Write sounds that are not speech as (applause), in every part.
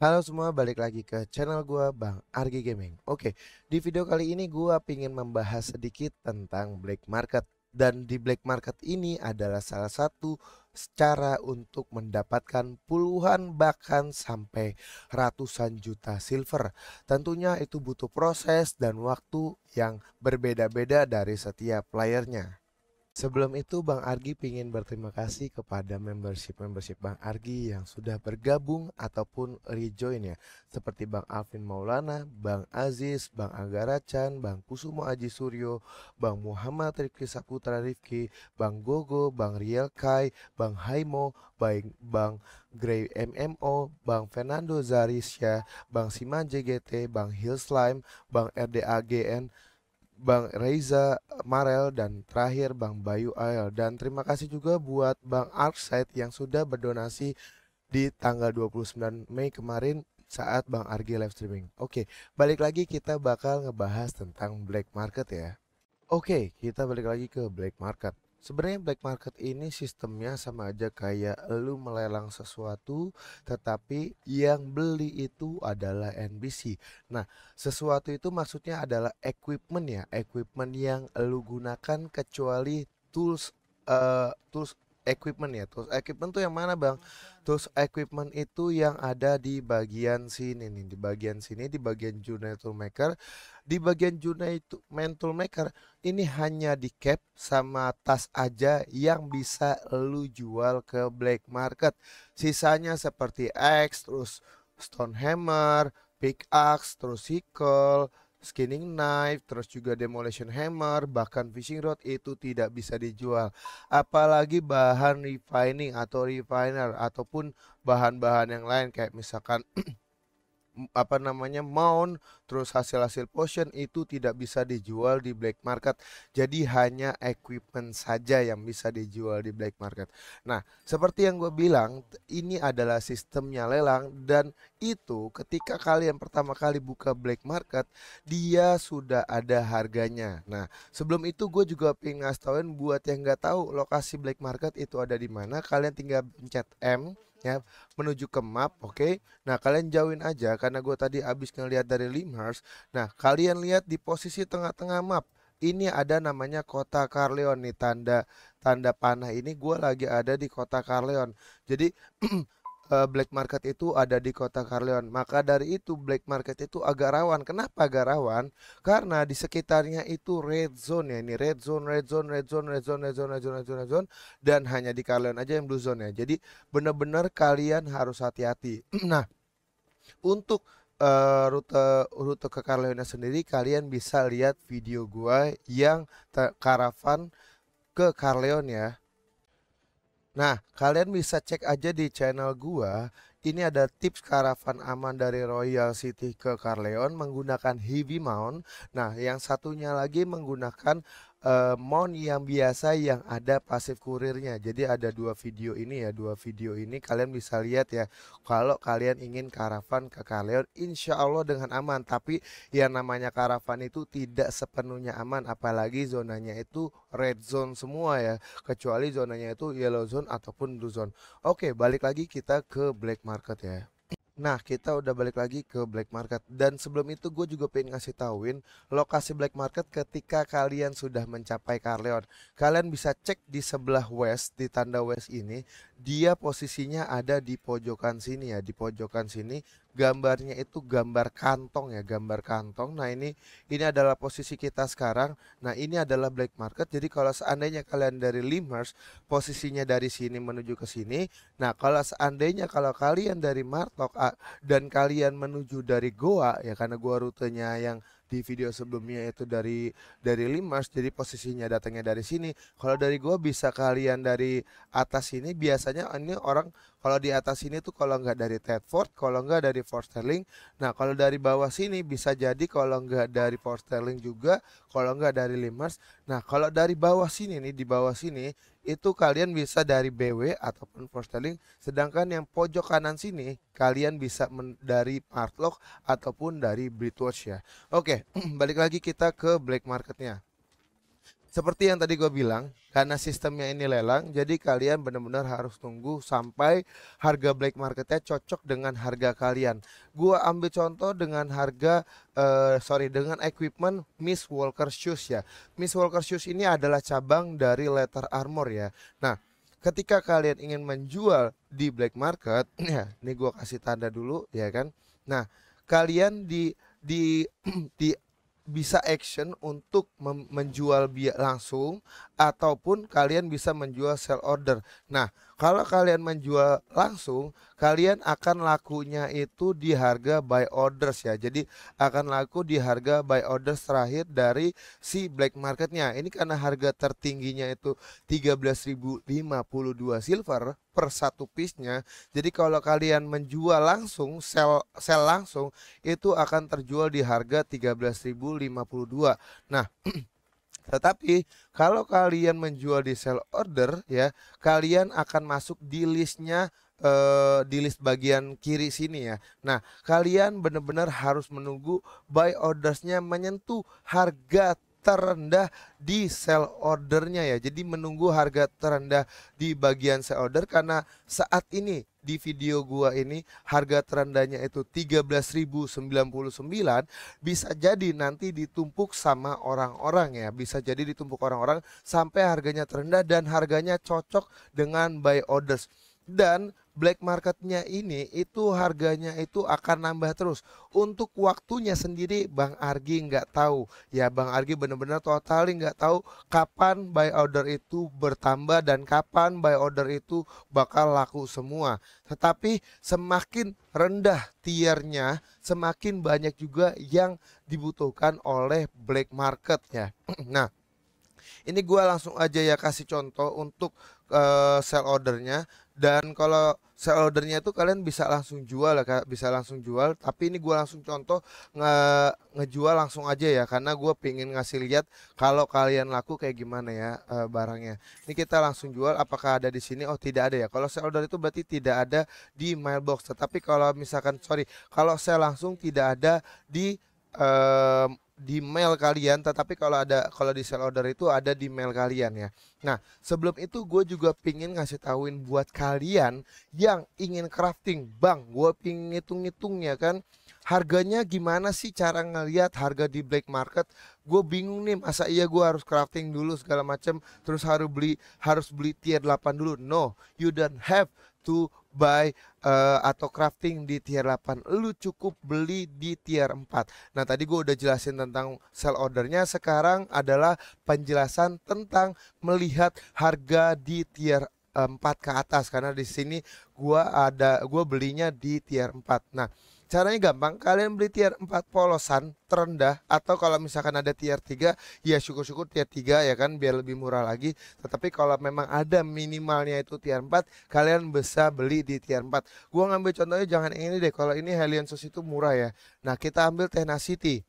Halo semua, balik lagi ke channel gua Bang Argi Gaming. Oke, di video kali ini gua pingin membahas sedikit tentang black market dan di black market ini adalah salah satu cara untuk mendapatkan puluhan bahkan sampai ratusan juta silver. Tentunya itu butuh proses dan waktu yang berbeda-beda dari setiap playernya. Sebelum itu Bang Argi ingin berterima kasih kepada membership-membership Bang Argi yang sudah bergabung ataupun rejoin ya. Seperti Bang Alvin Maulana, Bang Aziz, Bang Anggaracan, Bang Kusumo Aji Suryo, Bang Muhammad Rifki Saputra Rifki, Bang Gogo, Bang Riel Kai, Bang Haimo, Bang, Bang Grey MMO, Bang Fernando Zarisya, Bang Siman JGT, Bang Hillslime, Slime, Bang RDAGN, Bang Reza Marel dan terakhir Bang Bayu Ael dan terima kasih juga buat Bang Arkside yang sudah berdonasi di tanggal 29 Mei kemarin saat Bang Argi live streaming. Oke, balik lagi kita bakal ngebahas tentang black market ya. Oke, kita balik lagi ke black market. Sebenarnya black market ini sistemnya sama aja kayak lu melelang sesuatu tetapi yang beli itu adalah NBC. Nah, sesuatu itu maksudnya adalah equipment ya, equipment yang lu gunakan kecuali tools uh, tools equipment ya. Tools equipment tuh yang mana, Bang? Tools equipment itu yang ada di bagian sini nih, di bagian sini di bagian junior maker di bagian Juna itu mental maker ini hanya di cap sama tas aja yang bisa lu jual ke black market sisanya seperti axe terus stone hammer pickaxe terus sickle skinning knife, terus juga demolition hammer, bahkan fishing rod itu tidak bisa dijual. Apalagi bahan refining atau refiner ataupun bahan-bahan yang lain kayak misalkan (clears throat) apa namanya mount terus hasil-hasil potion itu tidak bisa dijual di black market jadi hanya equipment saja yang bisa dijual di black market nah seperti yang gue bilang ini adalah sistemnya lelang dan itu ketika kalian pertama kali buka black market dia sudah ada harganya nah sebelum itu gue juga pengen ngasih buat yang nggak tahu lokasi black market itu ada di mana kalian tinggal pencet M ya menuju ke map oke okay? nah kalian jauhin aja karena gue tadi abis ngelihat dari Limhurst nah kalian lihat di posisi tengah-tengah map ini ada namanya kota Carleon nih tanda tanda panah ini gue lagi ada di kota Carleon jadi (clears throat) uh, black market itu ada di kota Carleon Maka dari itu black market itu agak rawan. Kenapa agak rawan? Karena di sekitarnya itu red zone ya ini red zone, red zone, red zone, red zone, red zone, red zone, red zone, red zone, dan hanya di Carleon aja yang blue zone ya. Jadi benar-benar kalian harus hati-hati. (clears throat) nah, untuk uh, rute rute ke Carleona sendiri kalian bisa lihat video gua yang karavan ke Carleon ya Nah, kalian bisa cek aja di channel gua. Ini ada tips karavan aman dari Royal City ke Carleon menggunakan heavy mount. Nah, yang satunya lagi menggunakan uh, mon yang biasa yang ada pasif kurirnya. Jadi ada dua video ini ya, dua video ini kalian bisa lihat ya. Kalau kalian ingin karavan ke Kaleon, insya Allah dengan aman. Tapi yang namanya karavan itu tidak sepenuhnya aman, apalagi zonanya itu red zone semua ya, kecuali zonanya itu yellow zone ataupun blue zone. Oke, balik lagi kita ke black market ya. Nah, kita udah balik lagi ke black market dan sebelum itu gue juga pengen ngasih tauin lokasi black market ketika kalian sudah mencapai Carleon. Kalian bisa cek di sebelah west di tanda west ini dia posisinya ada di pojokan sini ya di pojokan sini gambarnya itu gambar kantong ya gambar kantong nah ini ini adalah posisi kita sekarang nah ini adalah black market jadi kalau seandainya kalian dari Limers posisinya dari sini menuju ke sini nah kalau seandainya kalau kalian dari Martok dan kalian menuju dari Goa ya karena gua rutenya yang di video sebelumnya itu dari dari limas jadi posisinya datangnya dari sini kalau dari gua bisa kalian dari atas sini biasanya ini orang kalau di atas sini tuh kalau nggak dari Tedford kalau nggak dari Fort nah kalau dari bawah sini bisa jadi kalau nggak dari Fort juga kalau nggak dari limas nah kalau dari bawah sini nih di bawah sini itu kalian bisa dari BW ataupun force sedangkan yang pojok kanan sini kalian bisa dari Martlock ataupun dari Britwatch ya oke (clears throat) balik lagi kita ke black marketnya seperti yang tadi gue bilang, karena sistemnya ini lelang, jadi kalian benar-benar harus tunggu sampai harga black marketnya cocok dengan harga kalian. Gue ambil contoh dengan harga, uh, sorry, dengan equipment Miss Walker Shoes ya. Miss Walker Shoes ini adalah cabang dari Letter Armor ya. Nah, ketika kalian ingin menjual di black market, (clears throat) ya, ini gue kasih tanda dulu ya kan. Nah, kalian di di (clears throat) di bisa action untuk menjual langsung ataupun kalian bisa menjual sell order. Nah, kalau kalian menjual langsung, kalian akan lakunya itu di harga by orders ya. Jadi akan laku di harga by orders terakhir dari si black marketnya. Ini karena harga tertingginya itu 13.052 silver per satu piece-nya. Jadi kalau kalian menjual langsung, sell sell langsung itu akan terjual di harga 13.052. Nah, (clears throat) Tetapi kalau kalian menjual di sell order ya, kalian akan masuk di listnya eh, di list bagian kiri sini ya. Nah, kalian benar-benar harus menunggu buy ordersnya menyentuh harga terendah di sell ordernya ya. Jadi menunggu harga terendah di bagian sell order karena saat ini di video gua ini harga terendahnya itu 13.099 bisa jadi nanti ditumpuk sama orang-orang ya. Bisa jadi ditumpuk orang-orang sampai harganya terendah dan harganya cocok dengan buy orders. Dan black marketnya ini itu harganya itu akan nambah terus. Untuk waktunya sendiri Bang Argi nggak tahu. Ya Bang Argi benar-benar totali nggak tahu kapan buy order itu bertambah dan kapan buy order itu bakal laku semua. Tetapi semakin rendah tiernya, semakin banyak juga yang dibutuhkan oleh black market ya. (clears throat) nah, ini gue langsung aja ya kasih contoh untuk uh, sell ordernya dan kalau sell ordernya itu kalian bisa langsung jual ya bisa langsung jual tapi ini gue langsung contoh nge ngejual langsung aja ya karena gue pingin ngasih lihat kalau kalian laku kayak gimana ya e, barangnya ini kita langsung jual apakah ada di sini oh tidak ada ya kalau sell order itu berarti tidak ada di mailbox tetapi kalau misalkan sorry kalau saya langsung tidak ada di um, di mail kalian tetapi kalau ada kalau di sell order itu ada di mail kalian ya nah sebelum itu gue juga pingin ngasih tahuin buat kalian yang ingin crafting bang gue pingin ngitung-ngitung ya kan harganya gimana sih cara ngeliat harga di black market gue bingung nih masa iya gue harus crafting dulu segala macam, terus harus beli harus beli tier 8 dulu no you don't have to buy uh, atau crafting di tier 8 lu cukup beli di tier 4 nah tadi gua udah jelasin tentang sell ordernya sekarang adalah penjelasan tentang melihat harga di tier 4 ke atas karena di sini gua ada gua belinya di tier 4 nah Caranya gampang, kalian beli tier 4 polosan terendah atau kalau misalkan ada tier 3 ya syukur-syukur tier 3 ya kan biar lebih murah lagi. Tetapi kalau memang ada minimalnya itu tier 4, kalian bisa beli di tier 4. Gua ngambil contohnya jangan ini deh. Kalau ini Helion Sus itu murah ya. Nah, kita ambil Tenacity.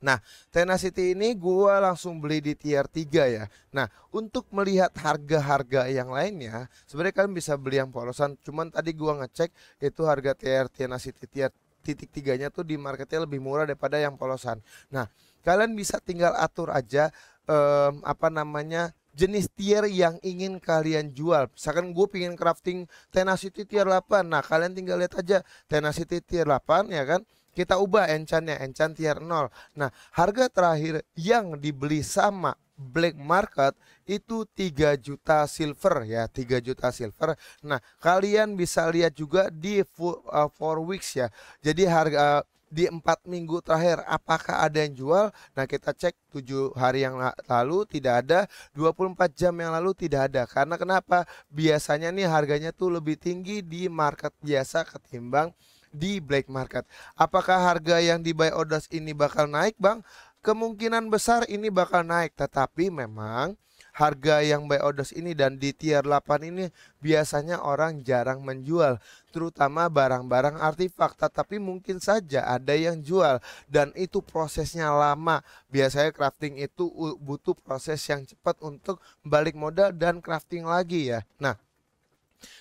Nah, Tenacity ini gua langsung beli di tier 3 ya. Nah, untuk melihat harga-harga yang lainnya, sebenarnya kalian bisa beli yang polosan. Cuman tadi gua ngecek itu harga tier Tenacity tier titik tiganya tuh di marketnya lebih murah daripada yang polosan. Nah, kalian bisa tinggal atur aja um, apa namanya jenis tier yang ingin kalian jual. Misalkan gue pingin crafting tenacity tier 8. Nah, kalian tinggal lihat aja tenacity tier 8 ya kan kita ubah encannya, encan tier 0. Nah, harga terakhir yang dibeli sama black market itu 3 juta silver ya 3 juta silver nah kalian bisa lihat juga di 4 uh, weeks ya jadi harga uh, di empat minggu terakhir apakah ada yang jual nah kita cek tujuh hari yang lalu tidak ada 24 jam yang lalu tidak ada karena kenapa biasanya nih harganya tuh lebih tinggi di market biasa ketimbang di black market. Apakah harga yang di buy orders ini bakal naik, Bang? Kemungkinan besar ini bakal naik, tetapi memang harga yang buy orders ini dan di tier 8 ini biasanya orang jarang menjual terutama barang-barang artefak tetapi mungkin saja ada yang jual dan itu prosesnya lama biasanya crafting itu butuh proses yang cepat untuk balik modal dan crafting lagi ya nah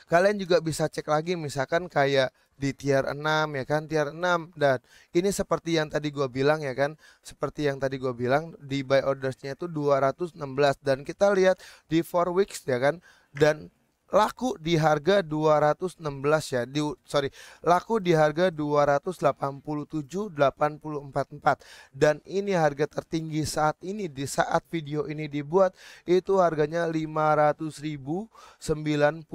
kalian juga bisa cek lagi misalkan kayak di tier 6 ya kan tier 6 dan ini seperti yang tadi gua bilang ya kan seperti yang tadi gua bilang di buy ordersnya itu 216 dan kita lihat di four weeks ya kan dan laku di harga 216 ya di sorry laku di harga 287.844 dan ini harga tertinggi saat ini di saat video ini dibuat itu harganya 98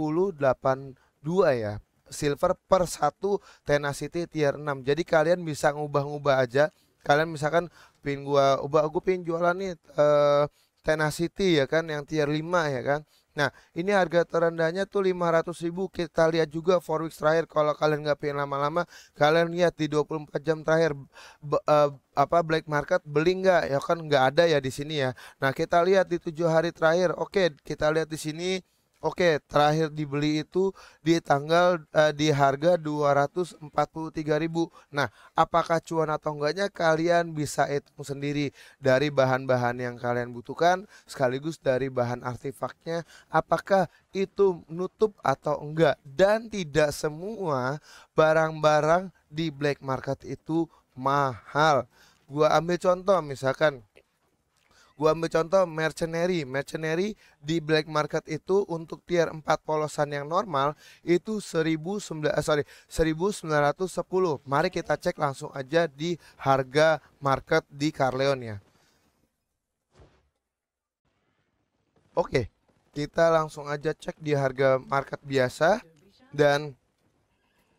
dua ya silver per satu tenacity tier 6 jadi kalian bisa ngubah-ngubah aja kalian misalkan pin gua ubah gua pin jualan nih uh, eh, tenacity ya kan yang tier 5 ya kan Nah ini harga terendahnya tuh ribu. kita lihat juga for weeks terakhir kalau kalian nggak pengen lama-lama kalian lihat di 24 jam terakhir uh, apa black market beli nggak ya kan nggak ada ya di sini ya Nah kita lihat di tujuh hari terakhir oke kita lihat di sini Oke, terakhir dibeli itu di tanggal uh, di harga 243.000. Nah, apakah cuan atau enggaknya kalian bisa hitung sendiri dari bahan-bahan yang kalian butuhkan sekaligus dari bahan artefaknya apakah itu nutup atau enggak dan tidak semua barang-barang di black market itu mahal. Gua ambil contoh misalkan Gua ambil contoh mercenary. Mercenary di black market itu untuk tier 4 polosan yang normal itu 1900 eh, sorry 1910. Mari kita cek langsung aja di harga market di Carleon ya. Oke, kita langsung aja cek di harga market biasa dan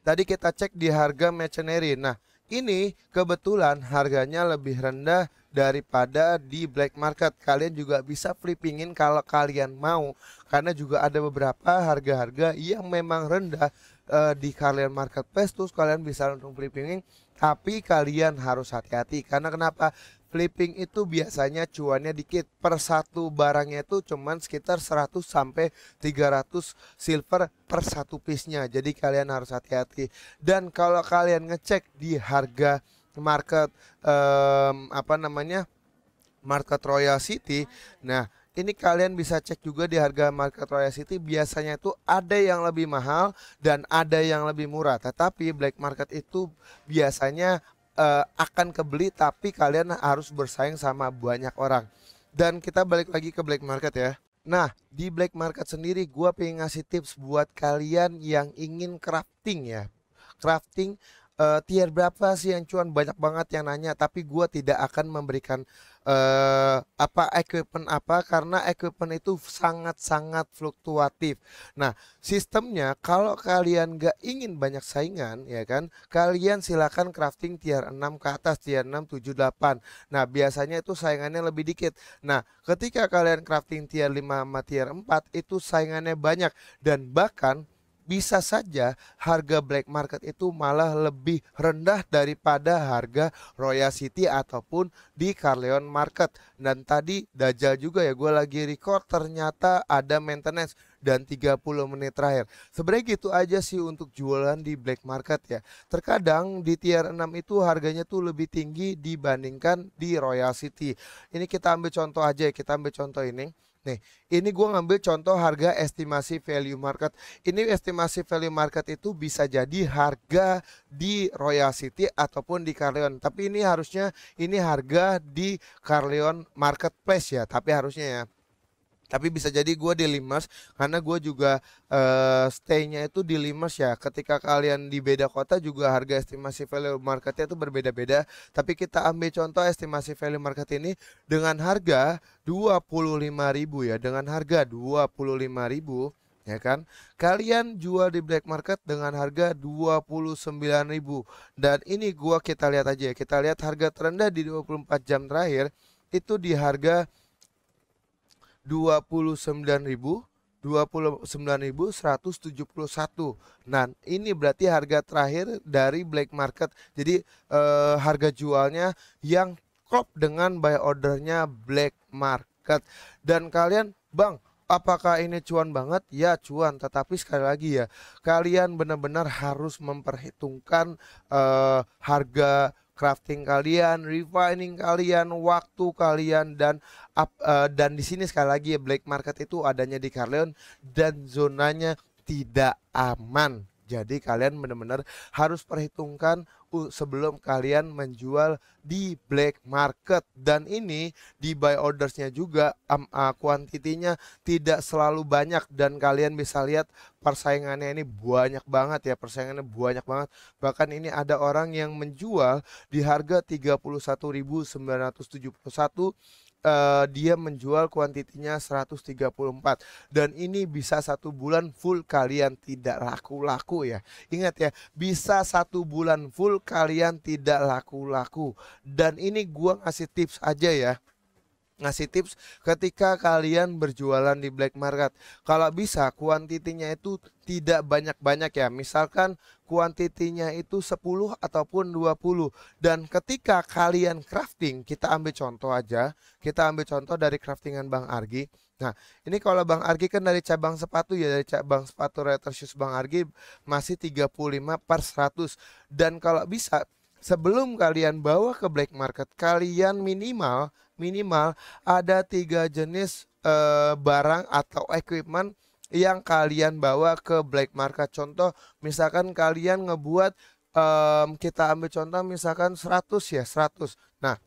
tadi kita cek di harga mercenary. Nah, ini kebetulan harganya lebih rendah daripada di black market. Kalian juga bisa flippingin kalau kalian mau karena juga ada beberapa harga-harga yang memang rendah e, di kalian marketplace terus kalian bisa langsung flippingin tapi kalian harus hati-hati karena kenapa Flipping itu biasanya cuannya dikit. Per satu barangnya itu cuman sekitar 100 sampai 300 silver per satu piece-nya. Jadi kalian harus hati-hati. Dan kalau kalian ngecek di harga market um, apa namanya? market Royal City. Nah, ini kalian bisa cek juga di harga market Royal City biasanya itu ada yang lebih mahal dan ada yang lebih murah tetapi black market itu biasanya uh, akan kebeli tapi kalian harus bersaing sama banyak orang. Dan kita balik lagi ke black market ya. Nah, di black market sendiri gue pengen ngasih tips buat kalian yang ingin crafting ya. Crafting uh, tier berapa sih yang cuan banyak banget yang nanya tapi gua tidak akan memberikan uh, apa equipment apa karena equipment itu sangat-sangat fluktuatif. Nah sistemnya kalau kalian gak ingin banyak saingan ya kan kalian silakan crafting tier 6 ke atas tier 6 7 8. Nah biasanya itu saingannya lebih dikit. Nah ketika kalian crafting tier 5 sama tier 4 itu saingannya banyak dan bahkan bisa saja harga black market itu malah lebih rendah daripada harga Royal City ataupun di Carleon Market. Dan tadi Dajjal juga ya gue lagi record ternyata ada maintenance dan 30 menit terakhir. Sebenarnya gitu aja sih untuk jualan di black market ya. Terkadang di tier 6 itu harganya tuh lebih tinggi dibandingkan di Royal City. Ini kita ambil contoh aja ya, kita ambil contoh ini. Nih, ini gue ngambil contoh harga estimasi value market. Ini estimasi value market itu bisa jadi harga di Royal City ataupun di Carleon. Tapi ini harusnya ini harga di Carleon Marketplace ya, tapi harusnya ya tapi bisa jadi gue di Limas karena gue juga uh, staynya itu di Limas ya ketika kalian di beda kota juga harga estimasi value marketnya itu berbeda-beda tapi kita ambil contoh estimasi value market ini dengan harga 25.000 ya dengan harga 25.000 ya kan? Kalian jual di black market dengan harga 29.000 dan ini gue kita lihat aja ya. Kita lihat harga terendah di 24 jam terakhir itu di harga puluh 29.171. Nah, ini berarti harga terakhir dari black market. Jadi eh, harga jualnya yang klop dengan buy ordernya black market. Dan kalian, Bang, apakah ini cuan banget? Ya cuan, tetapi sekali lagi ya, kalian benar-benar harus memperhitungkan eh, harga crafting kalian, refining kalian, waktu kalian dan up, uh, eh, dan di sini sekali lagi ya black market itu adanya di Carleon dan zonanya tidak aman. Jadi kalian benar-benar harus perhitungkan sebelum kalian menjual di black market dan ini di buy ordersnya juga um, uh, eh, kuantitinya tidak selalu banyak dan kalian bisa lihat persaingannya ini banyak banget ya persaingannya banyak banget bahkan ini ada orang yang menjual di harga 31.971 uh, eh, dia menjual kuantitinya 134 dan ini bisa satu bulan full kalian tidak laku-laku ya ingat ya bisa satu bulan full kalian tidak laku-laku. Dan ini gua ngasih tips aja ya ngasih tips ketika kalian berjualan di black market. Kalau bisa kuantitinya itu tidak banyak-banyak ya. Misalkan kuantitinya itu 10 ataupun 20. Dan ketika kalian crafting, kita ambil contoh aja. Kita ambil contoh dari craftingan Bang Argi. Nah, ini kalau Bang Argi kan dari cabang sepatu ya, dari cabang sepatu Reuters Shoes Bang Argi masih 35 per 100. Dan kalau bisa sebelum kalian bawa ke black market, kalian minimal minimal ada tiga jenis uh, barang atau equipment yang kalian bawa ke black market. Contoh, misalkan kalian ngebuat um, kita ambil contoh misalkan 100 ya, 100. Nah,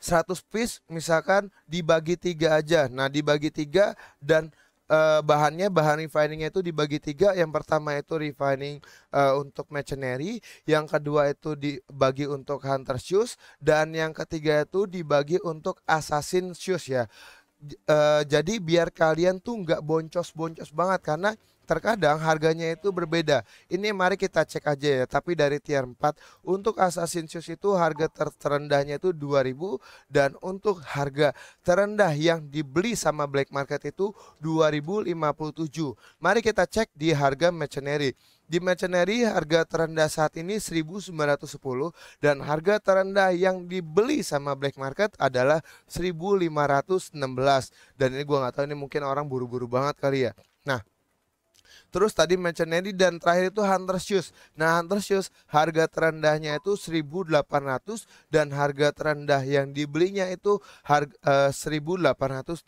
100 piece misalkan dibagi tiga aja. Nah, dibagi tiga dan uh, bahannya bahan refiningnya itu dibagi tiga yang pertama itu refining uh, untuk machinery yang kedua itu dibagi untuk hunter shoes dan yang ketiga itu dibagi untuk assassin shoes ya uh, jadi biar kalian tuh nggak boncos-boncos banget karena terkadang harganya itu berbeda. Ini mari kita cek aja ya, tapi dari tier 4 untuk Assassin's Creed itu harga ter terendahnya itu 2000 dan untuk harga terendah yang dibeli sama black market itu 2057. Mari kita cek di harga mercenary. Di mercenary harga terendah saat ini 1910 dan harga terendah yang dibeli sama black market adalah 1516 dan ini gua nggak tahu ini mungkin orang buru-buru banget kali ya. Nah, Terus tadi mention Nedi dan terakhir itu Hunter Shoes. Nah, Hunter Shoes harga terendahnya itu 1800 dan harga terendah yang dibelinya itu harga eh, 1820.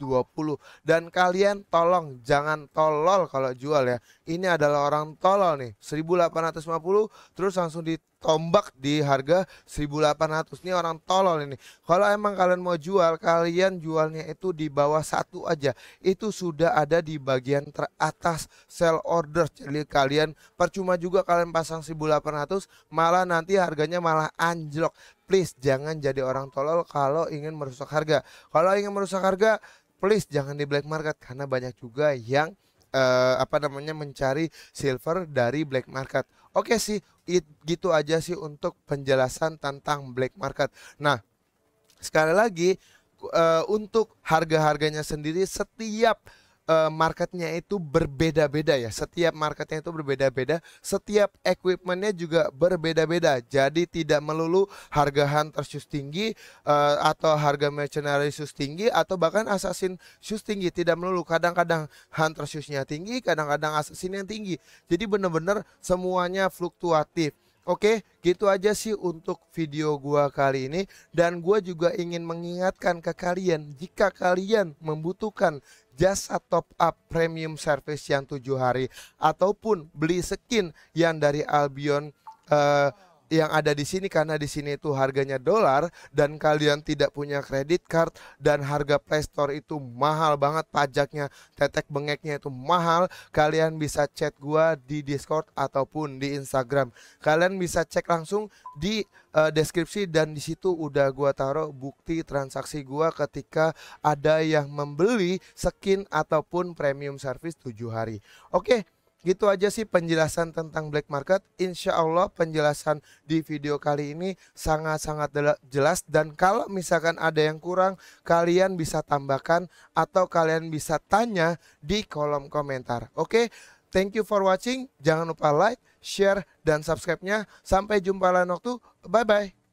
Dan kalian tolong jangan tolol kalau jual ya. Ini adalah orang tolol nih. 1850 terus langsung di tombak di harga 1800 nih orang tolol ini kalau emang kalian mau jual kalian jualnya itu di bawah satu aja itu sudah ada di bagian teratas sell order jadi kalian percuma juga kalian pasang 1800 malah nanti harganya malah anjlok please jangan jadi orang tolol kalau ingin merusak harga kalau ingin merusak harga please jangan di black market karena banyak juga yang uh, apa namanya mencari silver dari black market Oke okay sih, it, gitu aja sih untuk penjelasan tentang black market. Nah, sekali lagi uh, untuk harga-harganya sendiri setiap uh, marketnya itu berbeda-beda ya. Setiap marketnya itu berbeda-beda, setiap equipmentnya juga berbeda-beda. Jadi tidak melulu harga hunter shoes tinggi uh, atau harga mercenary shoes tinggi atau bahkan assassin shoes tinggi tidak melulu. Kadang-kadang hunter shoesnya tinggi, kadang-kadang assassin yang tinggi. Jadi benar-benar semuanya fluktuatif. Oke, gitu aja sih untuk video gua kali ini dan gua juga ingin mengingatkan ke kalian jika kalian membutuhkan jasa top up premium service yang tujuh hari ataupun beli skin yang dari Albion uh, yang ada di sini karena di sini itu harganya dolar dan kalian tidak punya kredit card dan harga Play Store itu mahal banget pajaknya tetek bengeknya itu mahal kalian bisa chat gua di discord ataupun di instagram kalian bisa cek langsung di uh, deskripsi dan di situ udah gua taruh bukti transaksi gua ketika ada yang membeli skin ataupun premium service tujuh hari oke okay, Gitu aja sih penjelasan tentang black market. Insya Allah penjelasan di video kali ini sangat-sangat jelas. Dan kalau misalkan ada yang kurang, kalian bisa tambahkan atau kalian bisa tanya di kolom komentar. Oke, thank you for watching. Jangan lupa like, share, dan subscribe-nya. Sampai jumpa lain waktu. Bye-bye.